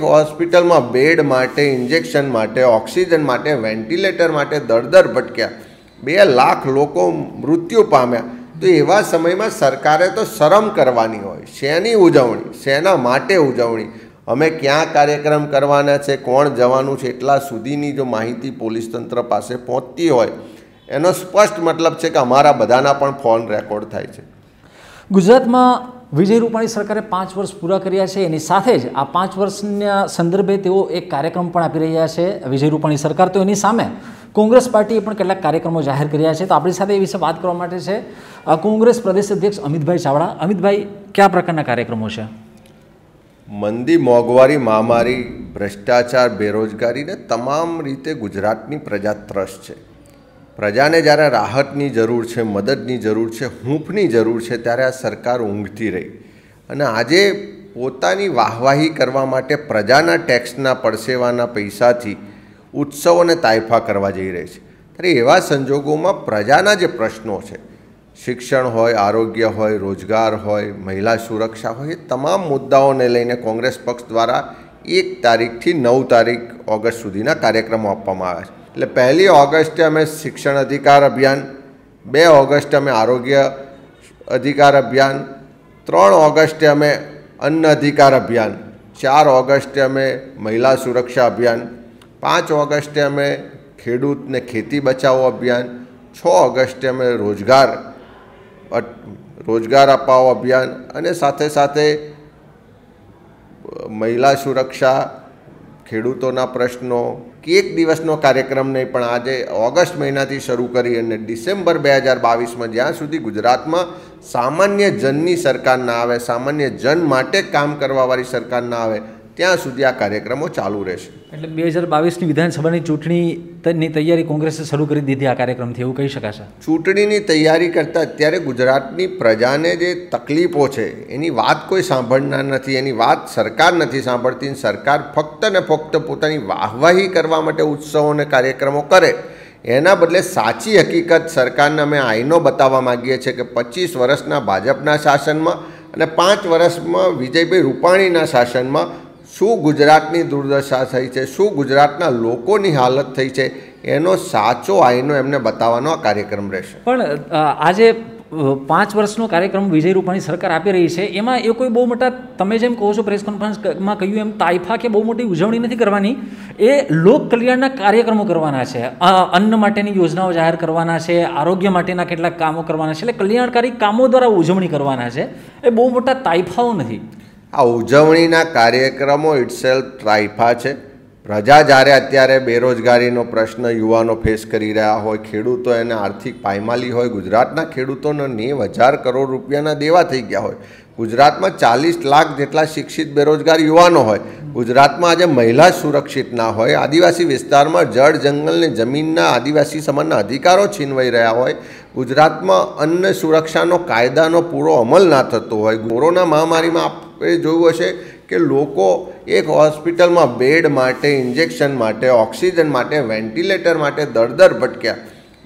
હોસ્પિટલમાં બેડ માટે ઇન્જેક્શન માટે ઓક્સિજન માટે વેન્ટિલેટર માટે દરદર ભટક્યા બે લાખ લોકો મૃત્યુ પામ્યા તો એવા સમયમાં સરકારે તો શરમ કરવાની હોય શેની ઉજવણી શેના માટે ઉજવણી અમે ક્યાં કાર્યક્રમ કરવાના છે કોણ જવાનું છે એટલા સુધીની જો માહિતી પોલીસ તંત્ર પાસે પહોંચતી હોય એનો સ્પષ્ટ મતલબ છે કે અમારા બધાના પણ ફોન રેકોર્ડ થાય છે ગુજરાતમાં વિજય રૂપાણી સરકારે પાંચ વર્ષ પૂરા કર્યા છે એની સાથે જ આ પાંચ વર્ષના સંદર્ભે તેઓ એક કાર્યક્રમ પણ આપી રહ્યા છે વિજય રૂપાણી સરકાર તો એની સામે કોંગ્રેસ પાર્ટીએ પણ કેટલાક કાર્યક્રમો જાહેર કર્યા છે તો આપણી સાથે એ વિશે વાત કરવા માટે છે કોંગ્રેસ પ્રદેશ અધ્યક્ષ અમિતભાઈ ચાવડા અમિતભાઈ કયા પ્રકારના કાર્યક્રમો છે મંદી મોંઘવારી મહામારી ભ્રષ્ટાચાર બેરોજગારીને તમામ રીતે ગુજરાતની પ્રજા ત્રસ્ત છે પ્રજાને જ્યારે રાહતની જરૂર છે મદદની જરૂર છે હૂંફની જરૂર છે ત્યારે આ સરકાર ઊંઘતી રહી અને આજે પોતાની વાહવાહી કરવા માટે પ્રજાના ટેક્સના પડસેવાના પૈસાથી ઉત્સવોને તાયફા કરવા જઈ રહી છે ત્યારે એવા સંજોગોમાં પ્રજાના જે પ્રશ્નો છે શિક્ષણ હોય આરોગ્ય હોય રોજગાર હોય મહિલા સુરક્ષા હોય એ તમામ મુદ્દાઓને લઈને કોંગ્રેસ પક્ષ દ્વારા એક તારીખથી નવ તારીખ ઓગસ્ટ સુધીના કાર્યક્રમો આપવામાં આવ્યા છે એટલે પહેલી ઓગસ્ટે અમે શિક્ષણ અધિકાર અભિયાન બે ઓગસ્ટે અમે આરોગ્ય અધિકાર અભિયાન ત્રણ ઓગસ્ટે અમે અન્ન અધિકાર અભિયાન ચાર ઓગસ્ટે અમે મહિલા સુરક્ષા અભિયાન પાંચ ઓગસ્ટે અમે ખેડૂતને ખેતી બચાવો અભિયાન છ ઓગસ્ટે અમે રોજગાર રોજગાર અપાવો અભિયાન અને સાથે સાથે મહિલા સુરક્ષા ખેડૂતોના પ્રશ્નો કે એક દિવસનો કાર્યક્રમ નહીં પણ આજે ઓગસ્ટ મહિનાથી શરૂ કરી અને ડિસેમ્બર બે હજાર બાવીસમાં જ્યાં સુધી ગુજરાતમાં સામાન્ય જનની સરકાર ના આવે સામાન્ય જન માટે કામ કરવાવાળી સરકાર ના આવે ત્યાં સુધી આ કાર્યક્રમો ચાલુ રહેશે એટલે બે હજાર બાવીસની વિધાનસભાની ચૂંટણીની તૈયારી કોંગ્રેસે શરૂ કરી દીધી આ કાર્યક્રમથી એવું કહી શકાશે ચૂંટણીની તૈયારી કરતાં અત્યારે ગુજરાતની પ્રજાને જે તકલીફો છે એની વાત કોઈ સાંભળનાર નથી એની વાત સરકાર નથી સાંભળતી સરકાર ફક્ત ને ફક્ત પોતાની વાહવાહી કરવા માટે ઉત્સવો અને કાર્યક્રમો કરે એના બદલે સાચી હકીકત સરકારને અમે આઈનો બતાવવા માગીએ છીએ કે પચીસ વર્ષના ભાજપના શાસનમાં અને પાંચ વર્ષમાં વિજયભાઈ રૂપાણીના શાસનમાં શું ગુજરાતની દુર્દશા થઈ છે શું ગુજરાતના લોકોની હાલત થઈ છે એનો સાચો આઈનો એમને બતાવવાનો આ કાર્યક્રમ રહેશે પણ આજે પાંચ વર્ષનો કાર્યક્રમ વિજય રૂપાણી સરકાર આપી રહી છે એમાં એ કોઈ બહુ મોટા તમે જેમ કહો છો પ્રેસ કોન્ફરન્સમાં કહ્યું એમ તાઇફા કે બહુ મોટી ઉજવણી નથી કરવાની એ લોક કલ્યાણના કાર્યક્રમો કરવાના છે અન્ન માટેની યોજનાઓ જાહેર કરવાના છે આરોગ્ય માટેના કેટલાક કામો કરવાના છે એટલે કલ્યાણકારી કામો દ્વારા ઉજવણી કરવાના છે એ બહુ મોટા તાઇફાઓ નથી આ ઉજવણીના કાર્યક્રમો ઇટસેલ્ફ ટ્રાઇફા છે પ્રજા જ્યારે અત્યારે બેરોજગારીનો પ્રશ્ન યુવાનો ફેસ કરી રહ્યા હોય ખેડૂતો એને આર્થિક પાયમાલી હોય ગુજરાતના ખેડૂતોને નેવ હજાર કરોડ રૂપિયાના દેવા થઈ ગયા હોય ગુજરાતમાં ચાલીસ લાખ જેટલા શિક્ષિત બેરોજગાર યુવાનો હોય ગુજરાતમાં આજે મહિલા સુરક્ષિત ના હોય આદિવાસી વિસ્તારમાં જળ જંગલને જમીનના આદિવાસી સમાનના અધિકારો છીનવાઈ રહ્યા હોય ગુજરાતમાં અન્ન સુરક્ષાનો કાયદાનો પૂરો અમલ ના થતો હોય કોરોના મહામારીમાં એ જોયું હશે કે લોકો એક હોસ્પિટલમાં બેડ માટે ઇન્જેક્શન માટે ઓક્સિજન માટે વેન્ટિલેટર માટે દરદર ભટક્યા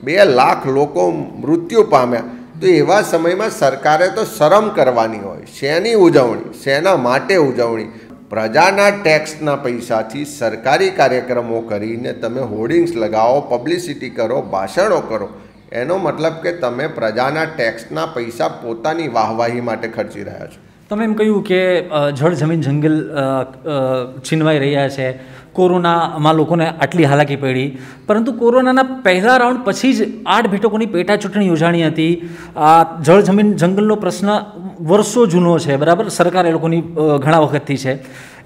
બે લાખ લોકો મૃત્યુ પામ્યા તો એવા સમયમાં સરકારે તો શરમ કરવાની હોય શેની ઉજવણી શેના માટે ઉજવણી પ્રજાના ટેક્સના પૈસાથી સરકારી કાર્યક્રમો કરીને તમે હોર્ડિંગ્સ લગાવો પબ્લિસિટી કરો ભાષણો કરો એનો મતલબ કે તમે પ્રજાના ટેક્સના પૈસા પોતાની વાહવાહી માટે ખર્ચી રહ્યા છો તમે એમ કહ્યું કે જળ જમીન જંગલ છીનવાઈ રહ્યા છે કોરોનામાં લોકોને આટલી હાલાકી પડી પરંતુ કોરોનાના પહેલા રાઉન્ડ પછી જ આઠ બેઠકોની પેટા ચૂંટણી યોજાણી હતી આ જળ જમીન જંગલનો પ્રશ્ન વર્ષો જૂનો છે બરાબર સરકાર એ લોકોની ઘણા વખતથી છે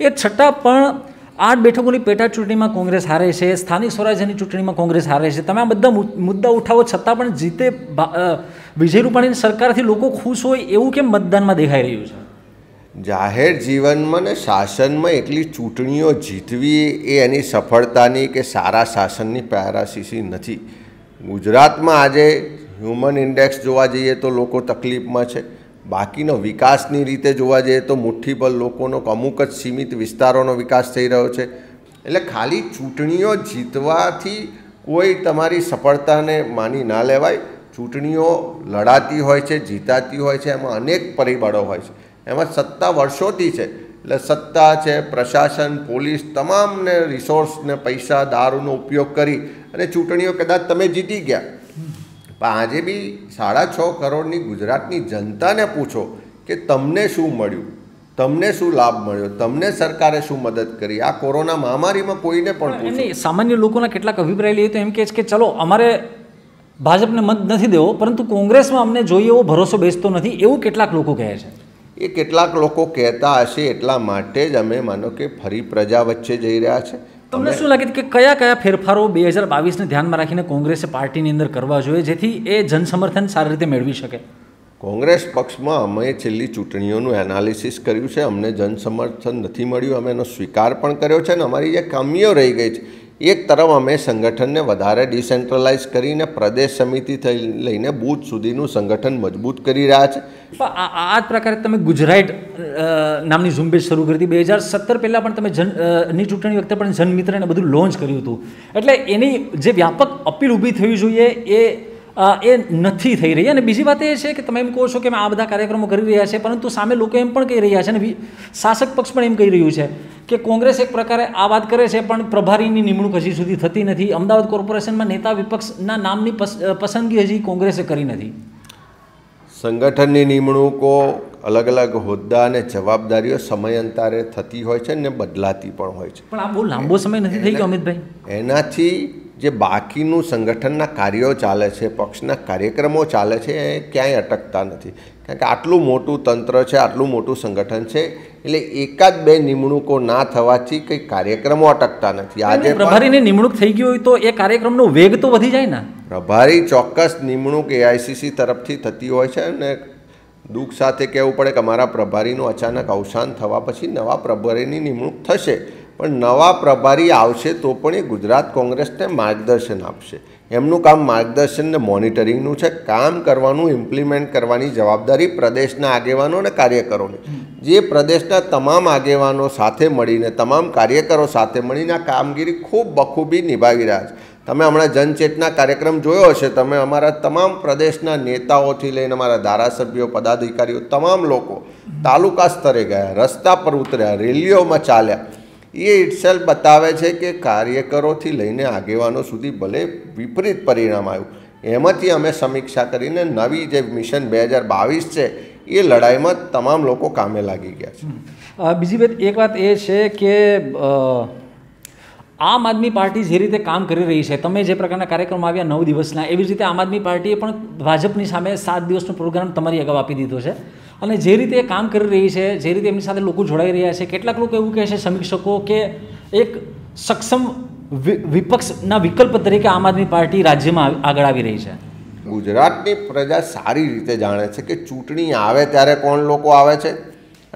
એ છતાં પણ આઠ બેઠકોની પેટા ચૂંટણીમાં કોંગ્રેસ હારે છે સ્થાનિક સ્વરાજ્યની ચૂંટણીમાં કોંગ્રેસ હારે છે તમે આ બધા મુદ્દા ઉઠાવો છતાં પણ જીતે વિજય રૂપાણીની સરકારથી લોકો ખુશ હોય એવું કેમ મતદાનમાં દેખાઈ રહ્યું છે જાહેર જીવનમાં ને શાસનમાં એટલી ચૂંટણીઓ જીતવી એ એની સફળતાની કે સારા શાસનની પેરાસીસી નથી ગુજરાતમાં આજે હ્યુમન ઇન્ડેક્સ જોવા જઈએ તો લોકો તકલીફમાં છે બાકીનો વિકાસની રીતે જોવા જઈએ તો મુઠ્ઠી પર લોકોનો અમુક જ સીમિત વિસ્તારોનો વિકાસ થઈ રહ્યો છે એટલે ખાલી ચૂંટણીઓ જીતવાથી કોઈ તમારી સફળતાને માની ના લેવાય ચૂંટણીઓ લડાતી હોય છે જીતાતી હોય છે એમાં અનેક પરિબળો હોય છે એમાં સત્તા વર્ષોથી છે એટલે સત્તા છે પ્રશાસન પોલીસ તમામને રિસોર્સને પૈસા દારૂનો ઉપયોગ કરી અને ચૂંટણીઓ કદાચ તમે જીતી ગયા પણ આજે બી સાડા છ કરોડની ગુજરાતની જનતાને પૂછો કે તમને શું મળ્યું તમને શું લાભ મળ્યો તમને સરકારે શું મદદ કરી આ કોરોના મહામારીમાં કોઈને પણ સામાન્ય લોકોના કેટલાક અભિપ્રાય લઈએ તો એમ કહે છે કે ચલો અમારે ભાજપને મત નથી દેવો પરંતુ કોંગ્રેસમાં અમને જોઈએ એવો ભરોસો બેસતો નથી એવું કેટલાક લોકો કહે છે એ કેટલાક લોકો કહેતા હશે એટલા માટે જ અમે માનો કે ફરી પ્રજા વચ્ચે જઈ રહ્યા છે તમને શું લાગે કે કયા કયા ફેરફારો બે હજાર બાવીસને ધ્યાનમાં રાખીને કોંગ્રેસે પાર્ટીની અંદર કરવા જોઈએ જેથી એ જનસમર્થન સારી રીતે મેળવી શકે કોંગ્રેસ પક્ષમાં અમે છેલ્લી ચૂંટણીઓનું એનાલિસિસ કર્યું છે અમને જનસમર્થન નથી મળ્યું અમે એનો સ્વીકાર પણ કર્યો છે અને અમારી જે ખામીઓ રહી ગઈ છે એક તરફ અમે સંગઠનને વધારે ડિસેન્ટ્રલાઇઝ કરીને પ્રદેશ સમિતિ થઈ લઈને બૂથ સુધીનું સંગઠન મજબૂત કરી રહ્યા છે આ જ પ્રકારે તમે ગુજરાત નામની ઝુંબેશ શરૂ કરી હતી બે હજાર સત્તર પહેલાં પણ તમે જન ની ચૂંટણી વખતે પણ જનમિત્રને બધું લોન્ચ કર્યું હતું એટલે એની જે વ્યાપક અપીલ ઊભી થવી જોઈએ એ એ નથી થઈ રહી અને બીજી વાત એ છે કે તમે એમ કહો છો કે આ બધા કાર્યક્રમો કરી રહ્યા છે પરંતુ સામે લોકો એમ પણ કહી રહ્યા છે અને શાસક પક્ષ પણ એમ કહી રહ્યું છે કે કોંગ્રેસ એક પ્રકારે આ વાત કરે છે પણ પ્રભારીની નિમણૂક હજી સુધી થતી નથી અમદાવાદ કોર્પોરેશનમાં નેતા વિપક્ષના નામની પસંદગી હજી કોંગ્રેસે કરી નથી સંગઠનની નિમણૂકો અલગ અલગ હોદ્દા અને જવાબદારીઓ સમયાંતરે થતી હોય છે ને બદલાતી પણ હોય છે પણ આ બહુ લાંબો સમય નથી થઈ ગયો અમિતભાઈ એનાથી જે બાકીનું સંગઠનના કાર્યો ચાલે છે પક્ષના કાર્યક્રમો ચાલે છે એ ક્યાંય અટકતા નથી કારણ કે આટલું મોટું તંત્ર છે આટલું મોટું સંગઠન છે એટલે એકાદ બે નિમણૂકો ના થવાથી કંઈ કાર્યક્રમો અટકતા નથી આજે પ્રભારીની નિમણૂક થઈ ગઈ હોય તો એ કાર્યક્રમનો વેગ તો વધી જાય ને પ્રભારી ચોક્કસ નિમણૂક એઆઈસીસી તરફથી થતી હોય છે અને દુઃખ સાથે કહેવું પડે કે અમારા પ્રભારીનું અચાનક અવસાન થવા પછી નવા પ્રભારીની નિમણૂક થશે પણ નવા પ્રભારી આવશે તો પણ એ ગુજરાત કોંગ્રેસને માર્ગદર્શન આપશે એમનું કામ માર્ગદર્શન ને મોનિટરિંગનું છે કામ કરવાનું ઇમ્પ્લિમેન્ટ કરવાની જવાબદારી પ્રદેશના આગેવાનો અને કાર્યકરોની જે પ્રદેશના તમામ આગેવાનો સાથે મળીને તમામ કાર્યકરો સાથે મળીને આ કામગીરી ખૂબ બખૂબી નિભાવી રહ્યા છે તમે હમણાં જનચેતના કાર્યક્રમ જોયો હશે તમે અમારા તમામ પ્રદેશના નેતાઓથી લઈને અમારા ધારાસભ્યો પદાધિકારીઓ તમામ લોકો તાલુકા સ્તરે ગયા રસ્તા પર ઉતર્યા રેલીઓમાં ચાલ્યા એ ઇટસેલ્ફ બતાવે છે કે કાર્યકરોથી લઈને આગેવાનો સુધી ભલે વિપરીત પરિણામ આવ્યું એમાંથી અમે સમીક્ષા કરીને નવી જે મિશન બે હજાર બાવીસ છે એ લડાઈમાં તમામ લોકો કામે લાગી ગયા છે બીજી વાત એક વાત એ છે કે આમ આદમી પાર્ટી જે રીતે કામ કરી રહી છે તમે જે પ્રકારના કાર્યક્રમ આવ્યા નવ દિવસના એવી જ રીતે આમ આદમી પાર્ટીએ પણ ભાજપની સામે સાત દિવસનો પ્રોગ્રામ તમારી અગાઉ આપી દીધો છે અને જે રીતે એ કામ કરી રહી છે જે રીતે એમની સાથે લોકો જોડાઈ રહ્યા છે કેટલાક લોકો એવું કહે છે સમીક્ષકો કે એક સક્ષમ વિપક્ષના વિકલ્પ તરીકે આમ આદમી પાર્ટી રાજ્યમાં આગળ આવી રહી છે ગુજરાતની પ્રજા સારી રીતે જાણે છે કે ચૂંટણી આવે ત્યારે કોણ લોકો આવે છે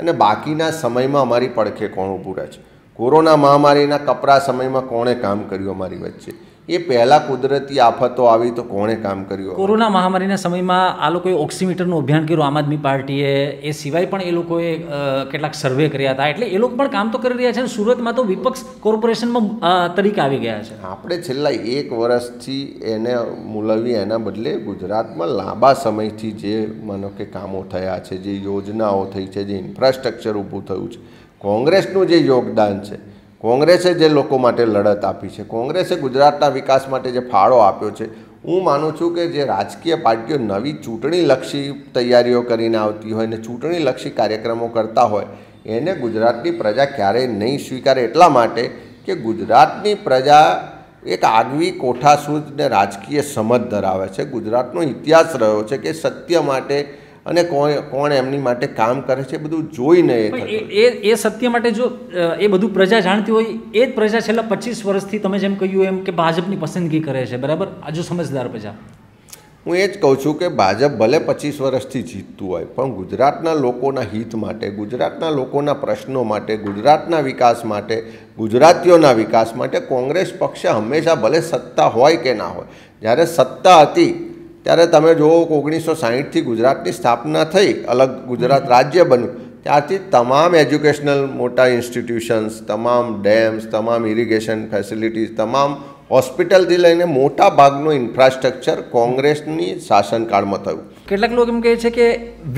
અને બાકીના સમયમાં અમારી પડખે કોણ ઊભું રહે છે કોરોના મહામારીના કપરા સમયમાં કોણે કામ કર્યું અમારી વચ્ચે એ પહેલાં કુદરતી આફતો આવી તો કોણે કામ કર્યું કોરોના મહામારીના સમયમાં આ લોકોએ ઓક્સિમીટરનું અભિયાન કર્યું આમ આદમી પાર્ટીએ એ સિવાય પણ એ લોકોએ કેટલાક સર્વે કર્યા હતા એટલે એ લોકો પણ કામ તો કરી રહ્યા છે અને સુરતમાં તો વિપક્ષ કોર્પોરેશનમાં તરીકે આવી ગયા છે આપણે છેલ્લા એક વર્ષથી એને મુલવી એના બદલે ગુજરાતમાં લાંબા સમયથી જે માનો કે કામો થયા છે જે યોજનાઓ થઈ છે જે ઇન્ફ્રાસ્ટ્રક્ચર ઊભું થયું છે કોંગ્રેસનું જે યોગદાન છે કોંગ્રેસે જે લોકો માટે લડત આપી છે કોંગ્રેસે ગુજરાતના વિકાસ માટે જે ફાળો આપ્યો છે હું માનું છું કે જે રાજકીય પાર્ટીઓ નવી ચૂંટણીલક્ષી તૈયારીઓ કરીને આવતી હોય અને ચૂંટણીલક્ષી કાર્યક્રમો કરતા હોય એને ગુજરાતની પ્રજા ક્યારેય નહીં સ્વીકારે એટલા માટે કે ગુજરાતની પ્રજા એક આગવી ને રાજકીય સમજ ધરાવે છે ગુજરાતનો ઇતિહાસ રહ્યો છે કે સત્ય માટે અને કોણ કોણ એમની માટે કામ કરે છે બધું જોઈને એ એ સત્ય માટે જો એ બધું પ્રજા જાણતી હોય એ જ પ્રજા છેલ્લા પચીસ વર્ષથી તમે જેમ કહ્યું એમ કે ભાજપની પસંદગી કરે છે બરાબર આજુ સમજદાર પ્રજા હું એ જ કહું છું કે ભાજપ ભલે પચીસ વર્ષથી જીતતું હોય પણ ગુજરાતના લોકોના હિત માટે ગુજરાતના લોકોના પ્રશ્નો માટે ગુજરાતના વિકાસ માટે ગુજરાતીઓના વિકાસ માટે કોંગ્રેસ પક્ષે હંમેશા ભલે સત્તા હોય કે ના હોય જ્યારે સત્તા હતી ત્યારે તમે જુઓ ઓગણીસો સાહીઠથી ગુજરાતની સ્થાપના થઈ અલગ ગુજરાત રાજ્ય બન્યું ત્યારથી તમામ એજ્યુકેશનલ મોટા ઇન્સ્ટિટ્યુશન્સ તમામ ડેમ્સ તમામ ઇરિગેશન ફેસિલિટીઝ તમામ હોસ્પિટલથી લઈને મોટા ભાગનું ઇન્ફ્રાસ્ટ્રક્ચર કોંગ્રેસની શાસનકાળમાં થયું કેટલાક લોકો એમ કહે છે કે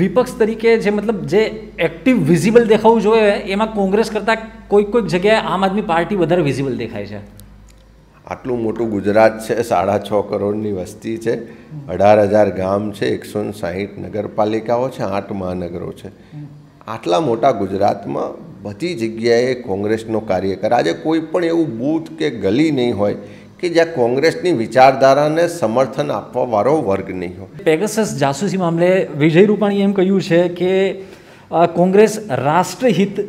વિપક્ષ તરીકે જે મતલબ જે એક્ટિવ વિઝિબલ દેખાવું જોઈએ એમાં કોંગ્રેસ કરતાં કોઈક કોઈક જગ્યાએ આમ આદમી પાર્ટી વધારે વિઝિબલ દેખાય છે આટલું મોટું ગુજરાત છે સાડા છ કરોડની વસ્તી છે અઢાર હજાર ગામ છે એકસો સાહીઠ નગરપાલિકાઓ છે આઠ મહાનગરો છે આટલા મોટા ગુજરાતમાં બધી જગ્યાએ કોંગ્રેસનો કાર્યકર આજે કોઈ પણ એવું બૂથ કે ગલી નહીં હોય કે જ્યાં કોંગ્રેસની વિચારધારાને સમર્થન આપવાવાળો વર્ગ નહીં હોય પેગસસ જાસૂસી મામલે વિજય રૂપાણીએ એમ કહ્યું છે કે કોંગ્રેસ રાષ્ટ્રહિત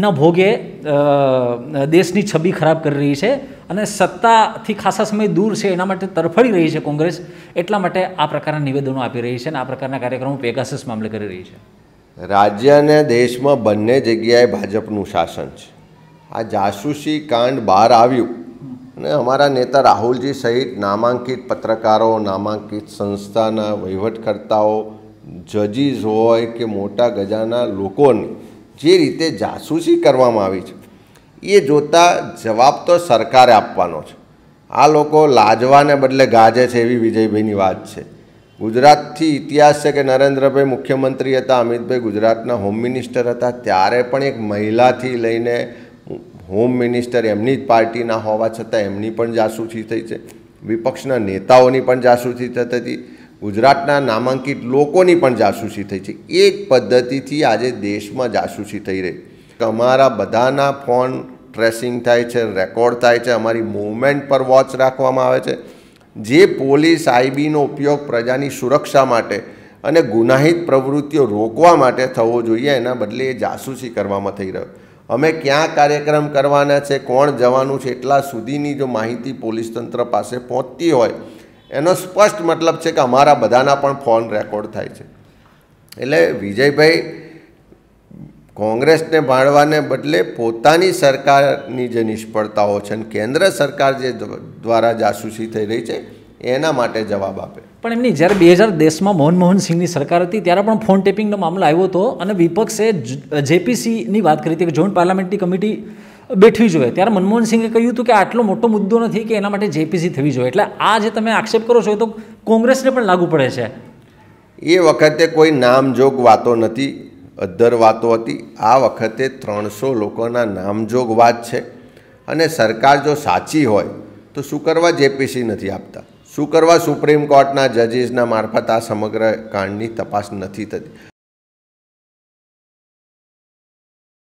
ના ભોગે દેશની છબી ખરાબ કરી રહી છે અને સત્તાથી ખાસા સમય દૂર છે એના માટે તરફડી રહી છે કોંગ્રેસ એટલા માટે આ પ્રકારના નિવેદનો આપી રહી છે અને આ પ્રકારના કાર્યક્રમો પેગાસસ મામલે કરી રહી છે રાજ્ય અને દેશમાં બંને જગ્યાએ ભાજપનું શાસન છે આ જાસૂસી કાંડ બહાર આવ્યું અને અમારા નેતા રાહુલજી સહિત નામાંકિત પત્રકારો નામાંકિત સંસ્થાના વહીવટકર્તાઓ જજીસ હોય કે મોટા ગજાના લોકોની જે રીતે જાસૂસી કરવામાં આવી છે એ જોતા જવાબ તો સરકારે આપવાનો છે આ લોકો લાજવાને બદલે ગાજે છે એવી વિજયભાઈની વાત છે ગુજરાતથી ઇતિહાસ છે કે નરેન્દ્રભાઈ મુખ્યમંત્રી હતા અમિતભાઈ ગુજરાતના હોમ મિનિસ્ટર હતા ત્યારે પણ એક મહિલાથી લઈને હોમ મિનિસ્ટર એમની જ પાર્ટીના હોવા છતાં એમની પણ જાસૂસી થઈ છે વિપક્ષના નેતાઓની પણ જાસૂસી થતી હતી ગુજરાતના નામાંકિત લોકોની પણ જાસૂસી થઈ છે એક પદ્ધતિથી આજે દેશમાં જાસૂસી થઈ રહી તમારા બધાના ફોન ટ્રેસિંગ થાય છે રેકોર્ડ થાય છે અમારી મૂવમેન્ટ પર વોચ રાખવામાં આવે છે જે પોલીસ આઈબીનો ઉપયોગ પ્રજાની સુરક્ષા માટે અને ગુનાહિત પ્રવૃત્તિઓ રોકવા માટે થવો જોઈએ એના બદલે એ જાસૂસી કરવામાં થઈ રહ્યો અમે ક્યાં કાર્યક્રમ કરવાના છે કોણ જવાનું છે એટલા સુધીની જો માહિતી પોલીસ તંત્ર પાસે પહોંચતી હોય એનો સ્પષ્ટ મતલબ છે કે અમારા બધાના પણ ફોન રેકોર્ડ થાય છે એટલે વિજયભાઈ કોંગ્રેસને ભાંડવાને બદલે પોતાની સરકારની જે નિષ્ફળતાઓ છે અને કેન્દ્ર સરકાર જે દ્વારા જાસૂસી થઈ રહી છે એના માટે જવાબ આપે પણ એમની જ્યારે બે હજાર દેશમાં મનમોહન સિંહની સરકાર હતી ત્યારે પણ ફોન ટેપિંગનો મામલો આવ્યો હતો અને વિપક્ષે જેપીસીની વાત કરી હતી કે જોઈન્ટ પાર્લામેન્ટની કમિટી બેઠવી જોઈએ ત્યારે મનમોહન સિંહે કહ્યું હતું કે આટલો મોટો મુદ્દો નથી કે એના માટે જેપીસી થવી જોઈએ એટલે આ જે તમે આક્ષેપ કરો છો એ તો કોંગ્રેસને પણ લાગુ પડે છે એ વખતે કોઈ નામજોગ વાતો નથી અદ્ધર વાતો હતી આ વખતે ત્રણસો લોકોના નામજોગ વાત છે અને સરકાર જો સાચી હોય તો શું કરવા જેપીસી નથી આપતા શું કરવા સુપ્રીમ કોર્ટના જજીસના મારફત આ સમગ્ર કાંડની તપાસ નથી થતી